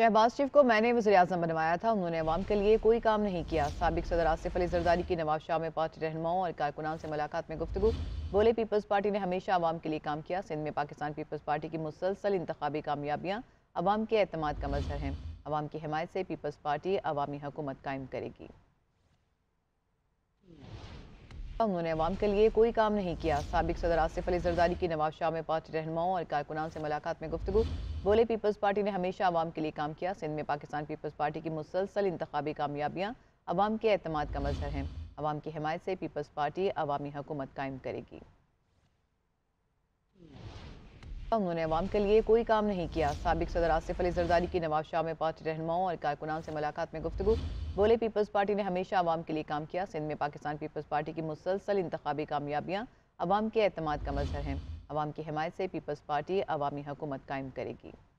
शहबाज शरीफ को मैंने वजी अजम बनवाया था उन्होंने अवाम के लिए कोई काम नहीं किया सबक सदर आसिफ अली जरदारी की नवाब शाह में पार्टी रहनुमाओं और कारकुनान से मुलाकात में गुफ्तु बोले पीपल्स पार्टी ने हमेशा आवाम के लिए काम किया सिंध में पाकिस्तान पीपल्स पार्टी की मुसलसल इंतबी कामयाबियाँ अवाम के अतमाद का मजहर हैं अवाम की हमायत से पीपल्स पार्टी अवामी हुकूमत कायम करेगी उन्होंने आवाम के लिए कोई काम नहीं किया सबक सदर आसिफ अली जरदारी की नवाब शाह में पार्टी रहनुमाओं और कारकुनान से मुलाकात में गुफ्तु बोले पीपल्स पार्टी ने हमेशा आवाम के लिए काम किया सिंध में पाकिस्तान पीपल्स पार्टी की मुसलसल इंतबी कामयाबियाँ आवाम के अतमाद का मजहर हैं आवाम की हमायत से पीपल्स पार्टी अवामी हुकूमत कायम करेगी उन्होंने अवाम के लिए कोई काम नहीं किया सबक सदर आसिफ अली जरदारी की नवाब शाह में पार्टी रहनुमाओं और कारकुनान से मुलाकात में गुफ्तु बोले पीपल्स पार्टी ने हमेशा आवाम के लिए काम किया सिंध में पाकिस्तान पीपल्स पार्टी की मुसलसल इंतबी कामयाबियाँ अवाम के अतमाद का मजहर हैं अवाम की हमायत से पीपल्स पार्टी अवामी हुकूमत कायम करेगी